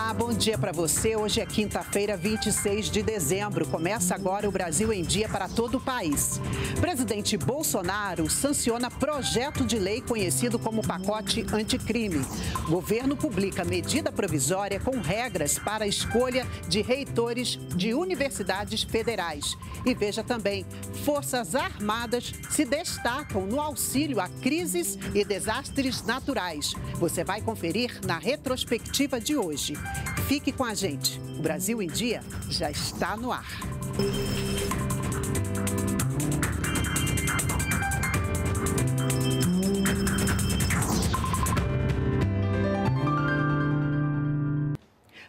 Olá, bom dia para você. Hoje é quinta-feira, 26 de dezembro. Começa agora o Brasil em Dia para todo o país. Presidente Bolsonaro sanciona projeto de lei conhecido como pacote anticrime. Governo publica medida provisória com regras para a escolha de reitores de universidades federais. E veja também: Forças Armadas se destacam no auxílio a crises e desastres naturais. Você vai conferir na retrospectiva de hoje. Fique com a gente. O Brasil em Dia já está no ar.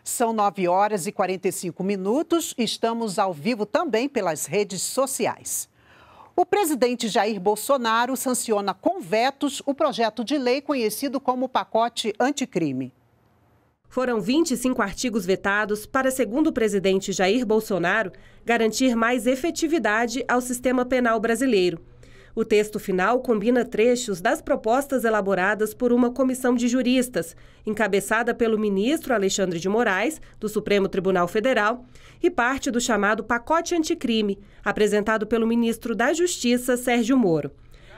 São 9 horas e 45 minutos. Estamos ao vivo também pelas redes sociais. O presidente Jair Bolsonaro sanciona com vetos o projeto de lei conhecido como pacote anticrime. Foram 25 artigos vetados para, segundo o presidente Jair Bolsonaro, garantir mais efetividade ao sistema penal brasileiro. O texto final combina trechos das propostas elaboradas por uma comissão de juristas, encabeçada pelo ministro Alexandre de Moraes, do Supremo Tribunal Federal, e parte do chamado pacote anticrime, apresentado pelo ministro da Justiça, Sérgio Moro.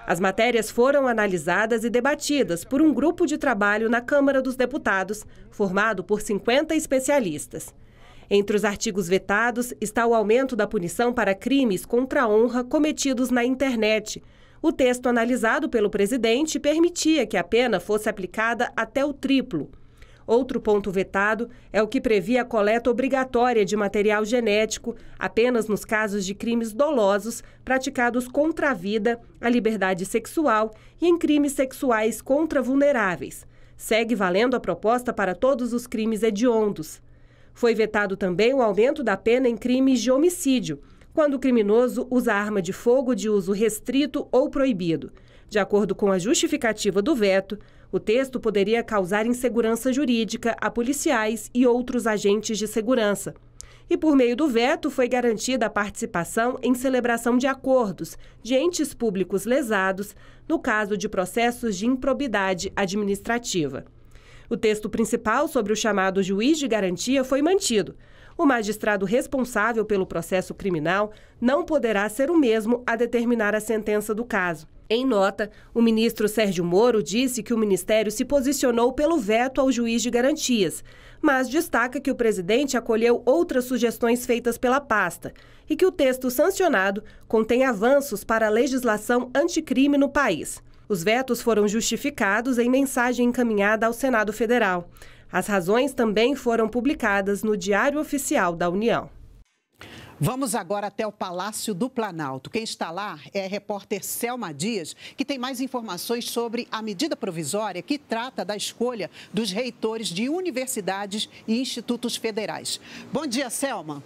As matérias foram analisadas e debatidas por um grupo de trabalho na Câmara dos Deputados, formado por 50 especialistas. Entre os artigos vetados está o aumento da punição para crimes contra a honra cometidos na internet. O texto analisado pelo presidente permitia que a pena fosse aplicada até o triplo. Outro ponto vetado é o que previa a coleta obrigatória de material genético apenas nos casos de crimes dolosos praticados contra a vida, a liberdade sexual e em crimes sexuais contra vulneráveis. Segue valendo a proposta para todos os crimes hediondos. Foi vetado também o aumento da pena em crimes de homicídio, quando o criminoso usa arma de fogo de uso restrito ou proibido. De acordo com a justificativa do veto, o texto poderia causar insegurança jurídica a policiais e outros agentes de segurança. E por meio do veto foi garantida a participação em celebração de acordos de entes públicos lesados no caso de processos de improbidade administrativa. O texto principal sobre o chamado juiz de garantia foi mantido. O magistrado responsável pelo processo criminal não poderá ser o mesmo a determinar a sentença do caso. Em nota, o ministro Sérgio Moro disse que o ministério se posicionou pelo veto ao juiz de garantias, mas destaca que o presidente acolheu outras sugestões feitas pela pasta e que o texto sancionado contém avanços para a legislação anticrime no país. Os vetos foram justificados em mensagem encaminhada ao Senado Federal. As razões também foram publicadas no Diário Oficial da União. Vamos agora até o Palácio do Planalto. Quem está lá é a repórter Selma Dias, que tem mais informações sobre a medida provisória que trata da escolha dos reitores de universidades e institutos federais. Bom dia, Selma.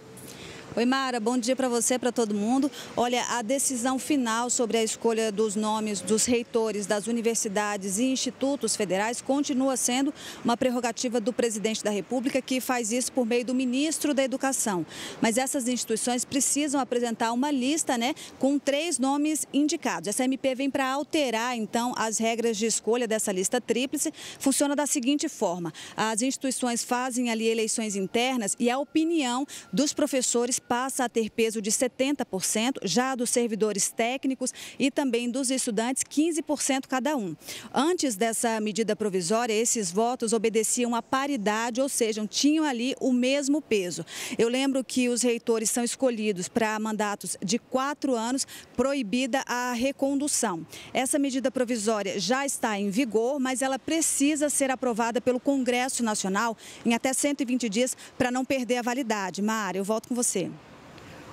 Oi, Mara, bom dia para você, para todo mundo. Olha, a decisão final sobre a escolha dos nomes dos reitores das universidades e institutos federais continua sendo uma prerrogativa do presidente da República, que faz isso por meio do ministro da Educação. Mas essas instituições precisam apresentar uma lista, né, com três nomes indicados. Essa MP vem para alterar, então, as regras de escolha dessa lista tríplice. Funciona da seguinte forma: as instituições fazem ali eleições internas e a opinião dos professores passa a ter peso de 70%, já dos servidores técnicos e também dos estudantes, 15% cada um. Antes dessa medida provisória, esses votos obedeciam à paridade, ou seja, tinham ali o mesmo peso. Eu lembro que os reitores são escolhidos para mandatos de quatro anos, proibida a recondução. Essa medida provisória já está em vigor, mas ela precisa ser aprovada pelo Congresso Nacional em até 120 dias para não perder a validade. Mara, eu volto com você.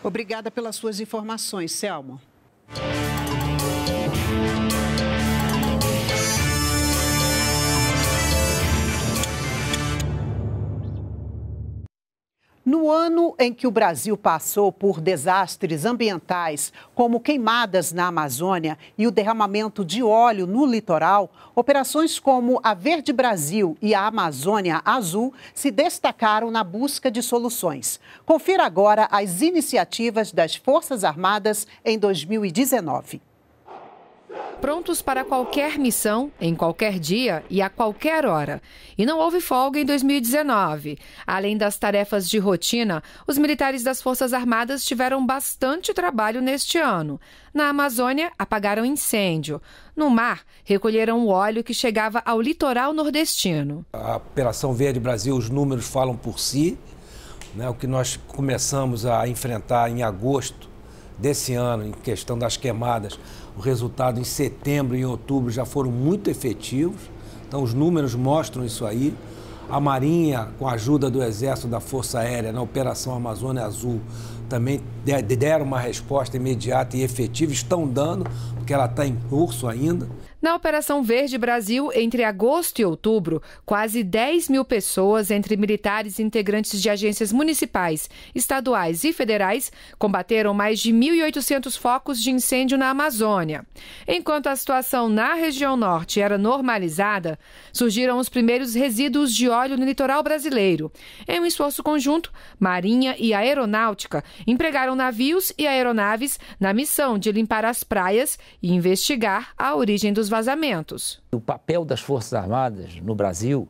Obrigada pelas suas informações, Selmo. No ano em que o Brasil passou por desastres ambientais, como queimadas na Amazônia e o derramamento de óleo no litoral, operações como a Verde Brasil e a Amazônia Azul se destacaram na busca de soluções. Confira agora as iniciativas das Forças Armadas em 2019 prontos para qualquer missão, em qualquer dia e a qualquer hora. E não houve folga em 2019. Além das tarefas de rotina, os militares das Forças Armadas tiveram bastante trabalho neste ano. Na Amazônia, apagaram incêndio. No mar, recolheram o óleo que chegava ao litoral nordestino. A Operação Verde Brasil, os números falam por si. Né? O que nós começamos a enfrentar em agosto desse ano, em questão das queimadas, o resultado em setembro e em outubro já foram muito efetivos, então os números mostram isso aí. A Marinha, com a ajuda do Exército da Força Aérea na Operação Amazônia Azul, também deram uma resposta imediata e efetiva, estão dando, porque ela está em curso ainda. Na Operação Verde Brasil, entre agosto e outubro, quase 10 mil pessoas, entre militares e integrantes de agências municipais, estaduais e federais, combateram mais de 1.800 focos de incêndio na Amazônia. Enquanto a situação na região norte era normalizada, surgiram os primeiros resíduos de óleo no litoral brasileiro. Em um esforço conjunto, Marinha e Aeronáutica empregaram navios e aeronaves na missão de limpar as praias e investigar a origem dos vazamentos. O papel das Forças Armadas no Brasil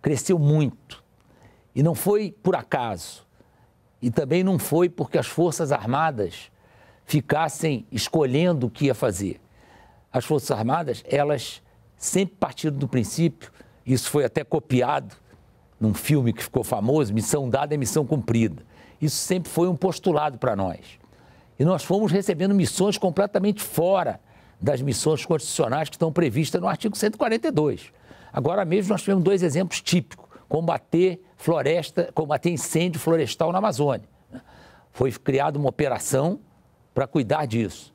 cresceu muito. E não foi por acaso. E também não foi porque as Forças Armadas ficassem escolhendo o que ia fazer. As Forças Armadas, elas sempre partiram do princípio, isso foi até copiado num filme que ficou famoso, Missão Dada é Missão Cumprida. Isso sempre foi um postulado para nós. E nós fomos recebendo missões completamente fora das missões constitucionais que estão previstas no artigo 142. Agora mesmo nós tivemos dois exemplos típicos: combater floresta, combater incêndio florestal na Amazônia. Né? Foi criada uma operação para cuidar disso.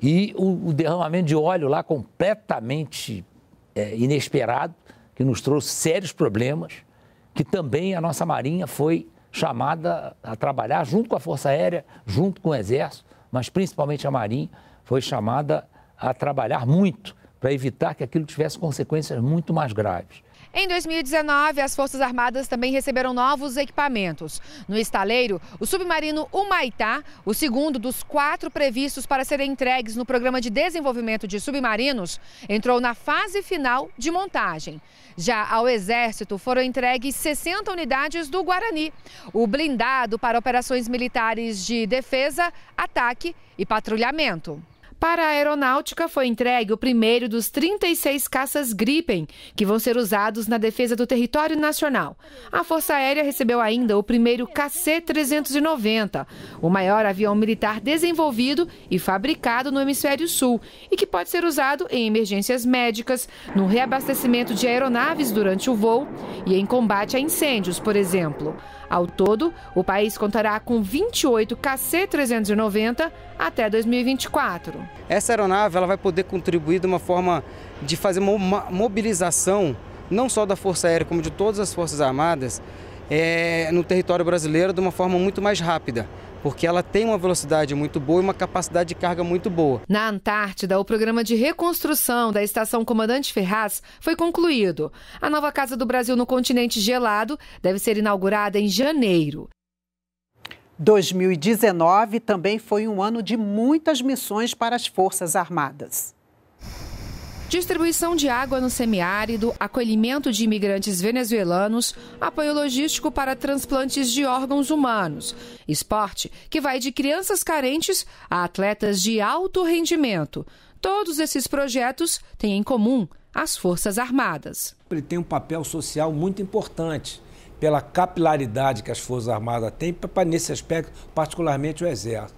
E o, o, derramamento de óleo lá completamente é, inesperado, que nos trouxe sérios problemas, que também a nossa Marinha foi chamada a trabalhar junto com a Força Aérea, junto com o Exército, mas principalmente a Marinha foi chamada a trabalhar muito para evitar que aquilo tivesse consequências muito mais graves. Em 2019, as Forças Armadas também receberam novos equipamentos. No estaleiro, o submarino Humaitá, o segundo dos quatro previstos para serem entregues no Programa de Desenvolvimento de Submarinos, entrou na fase final de montagem. Já ao Exército foram entregues 60 unidades do Guarani, o blindado para operações militares de defesa, ataque e patrulhamento. Para a aeronáutica, foi entregue o primeiro dos 36 caças Gripen, que vão ser usados na defesa do território nacional. A Força Aérea recebeu ainda o primeiro KC-390, o maior avião militar desenvolvido e fabricado no Hemisfério Sul, e que pode ser usado em emergências médicas, no reabastecimento de aeronaves durante o voo e em combate a incêndios, por exemplo. Ao todo, o país contará com 28 KC-390 até 2024. Essa aeronave ela vai poder contribuir de uma forma de fazer uma mobilização não só da Força Aérea, como de todas as Forças Armadas, é, no território brasileiro de uma forma muito mais rápida porque ela tem uma velocidade muito boa e uma capacidade de carga muito boa. Na Antártida, o programa de reconstrução da estação Comandante Ferraz foi concluído. A nova Casa do Brasil no continente gelado deve ser inaugurada em janeiro. 2019 também foi um ano de muitas missões para as Forças Armadas. Distribuição de água no semiárido, acolhimento de imigrantes venezuelanos, apoio logístico para transplantes de órgãos humanos. Esporte que vai de crianças carentes a atletas de alto rendimento. Todos esses projetos têm em comum as Forças Armadas. Ele tem um papel social muito importante pela capilaridade que as Forças Armadas têm, nesse aspecto, particularmente o Exército.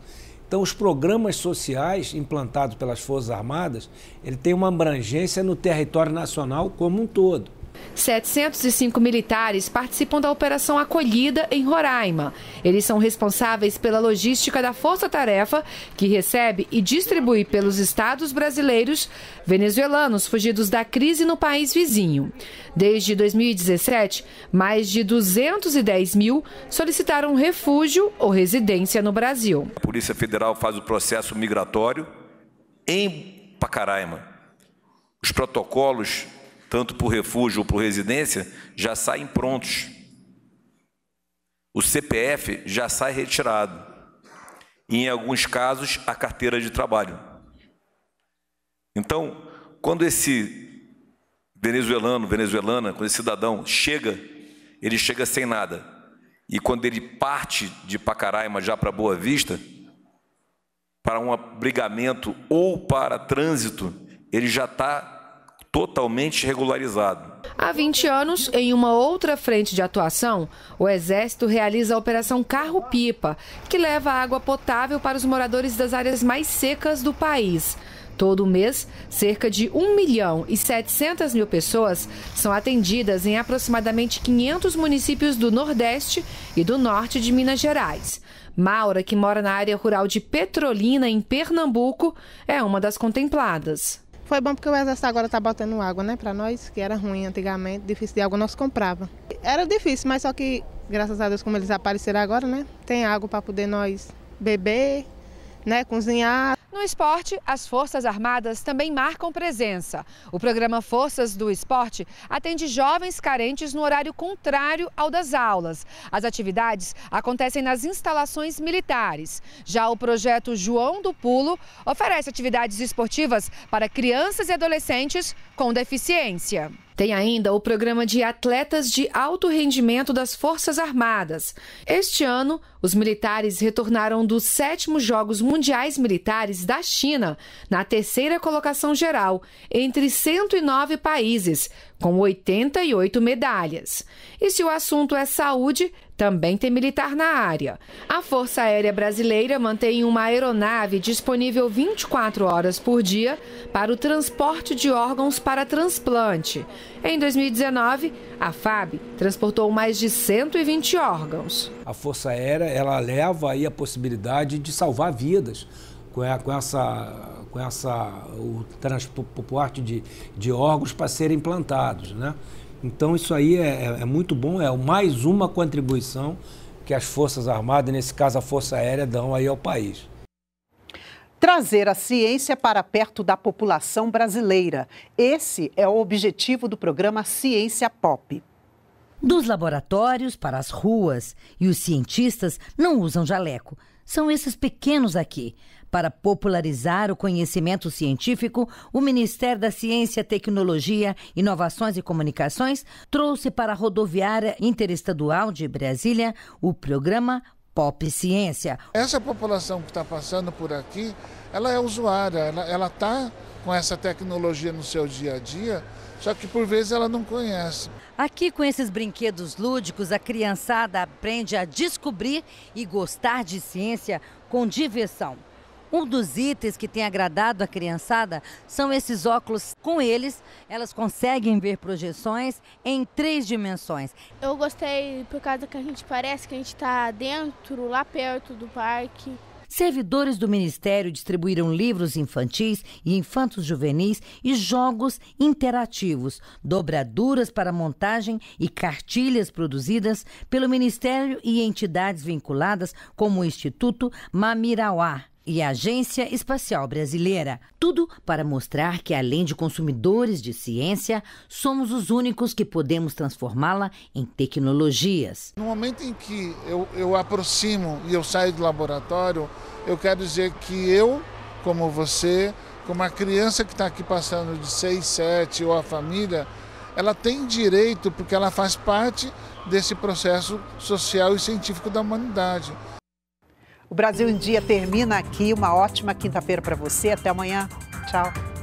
Então, os programas sociais implantados pelas Forças Armadas, ele tem uma abrangência no território nacional como um todo. 705 militares participam da Operação Acolhida em Roraima. Eles são responsáveis pela logística da Força Tarefa, que recebe e distribui pelos estados brasileiros venezuelanos fugidos da crise no país vizinho. Desde 2017, mais de 210 mil solicitaram refúgio ou residência no Brasil. A Polícia Federal faz o processo migratório em Pacaraima. Os protocolos tanto por refúgio ou por residência, já saem prontos. O CPF já sai retirado. E, em alguns casos, a carteira de trabalho. Então, quando esse venezuelano, venezuelana, quando esse cidadão chega, ele chega sem nada. E quando ele parte de Pacaraima já para Boa Vista, para um abrigamento ou para trânsito, ele já está totalmente regularizado. Há 20 anos, em uma outra frente de atuação, o Exército realiza a Operação Carro-Pipa, que leva água potável para os moradores das áreas mais secas do país. Todo mês, cerca de 1 milhão e 700 mil pessoas são atendidas em aproximadamente 500 municípios do Nordeste e do Norte de Minas Gerais. Maura, que mora na área rural de Petrolina, em Pernambuco, é uma das contempladas. Foi bom porque o Exército agora está botando água, né? Para nós, que era ruim antigamente, difícil de água, nós comprava. Era difícil, mas só que, graças a Deus, como eles apareceram agora, né? Tem água para poder nós beber, né? Cozinhar. No esporte, as Forças Armadas também marcam presença. O programa Forças do Esporte atende jovens carentes no horário contrário ao das aulas. As atividades acontecem nas instalações militares. Já o projeto João do Pulo oferece atividades esportivas para crianças e adolescentes com deficiência. Tem ainda o programa de atletas de alto rendimento das Forças Armadas. Este ano, os militares retornaram dos sétimos Jogos Mundiais Militares da China, na terceira colocação geral, entre 109 países, com 88 medalhas. E se o assunto é saúde, também tem militar na área. A Força Aérea Brasileira mantém uma aeronave disponível 24 horas por dia para o transporte de órgãos para transplante. Em 2019, a FAB transportou mais de 120 órgãos. A Força Aérea ela leva aí a possibilidade de salvar vidas com, essa, com essa, o transporte de, de órgãos para serem implantados. Né? Então isso aí é, é, é muito bom, é mais uma contribuição que as Forças Armadas, nesse caso a Força Aérea, dão aí ao país. Trazer a ciência para perto da população brasileira. Esse é o objetivo do programa Ciência Pop. Dos laboratórios para as ruas. E os cientistas não usam jaleco. São esses pequenos aqui, para popularizar o conhecimento científico, o Ministério da Ciência, Tecnologia, Inovações e Comunicações trouxe para a rodoviária interestadual de Brasília o programa Pop Ciência. Essa população que está passando por aqui, ela é usuária, ela está com essa tecnologia no seu dia a dia, só que por vezes ela não conhece. Aqui com esses brinquedos lúdicos, a criançada aprende a descobrir e gostar de ciência com diversão. Um dos itens que tem agradado a criançada são esses óculos. Com eles, elas conseguem ver projeções em três dimensões. Eu gostei por causa que a gente parece que a gente está dentro, lá perto do parque. Servidores do Ministério distribuíram livros infantis e infantos juvenis e jogos interativos, dobraduras para montagem e cartilhas produzidas pelo Ministério e entidades vinculadas, como o Instituto Mamirauá e a Agência Espacial Brasileira. Tudo para mostrar que, além de consumidores de ciência, somos os únicos que podemos transformá-la em tecnologias. No momento em que eu, eu aproximo e eu saio do laboratório, eu quero dizer que eu, como você, como a criança que está aqui passando de 6, 7 ou a família, ela tem direito porque ela faz parte desse processo social e científico da humanidade. O Brasil em Dia termina aqui. Uma ótima quinta-feira para você. Até amanhã. Tchau.